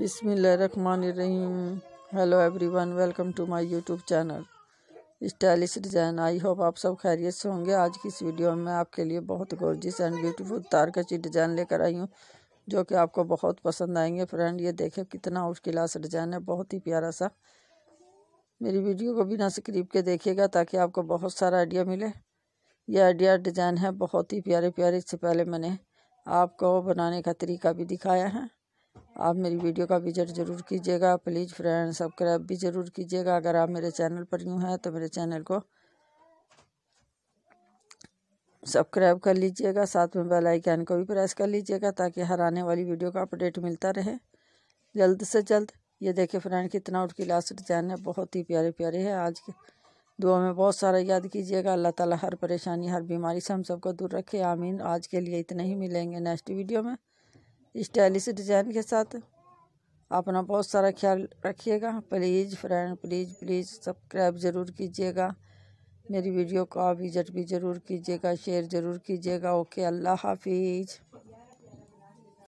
बिसमीम hello everyone welcome to my YouTube channel stylish design I hope आप सब खैरियत से होंगे आज की इस वीडियो में मैं आपके लिए बहुत गोर्जिस एंड ब्यूटीफुल तारकची डिज़ाइन लेकर आई हूँ जो कि आपको बहुत पसंद आएंगे फ्रेंड ये देखें कितना उस क्लास डिज़ाइन है बहुत ही प्यारा सा मेरी वीडियो को बिना स्क्रीप के देखिएगा ताकि आपको बहुत सारा आइडिया मिले ये आइडिया डिज़ाइन है बहुत ही प्यारे प्यारे इससे पहले मैंने आपको बनाने का तरीका भी दिखाया है आप मेरी वीडियो का विजिट ज़रूर कीजिएगा प्लीज़ फ्रेंड सब्सक्राइब भी ज़रूर कीजिएगा अगर आप मेरे चैनल पर न्यू हैं तो मेरे चैनल को सब्सक्राइब कर लीजिएगा साथ में बेल आइकन को भी प्रेस कर लीजिएगा ताकि हर आने वाली वीडियो का अपडेट मिलता रहे जल्द से जल्द ये देखिए फ्रेंड कितना उठ की लास्ट डिजाइन है बहुत ही प्यारे प्यारे है आज के दुआ में बहुत सारा याद कीजिएगा अल्लाह ताला हर परेशानी हर बीमारी से हम सबको दूर रखे आमीन आज के लिए इतना ही मिलेंगे नेक्स्ट वीडियो में स्टाइलिश डिजाइन के साथ अपना बहुत सारा ख्याल रखिएगा please friend please please subscribe ज़रूर कीजिएगा मेरी वीडियो का विजट भी ज़रूर कीजिएगा शेयर ज़रूर कीजिएगा ओके अल्लाह हाफिज़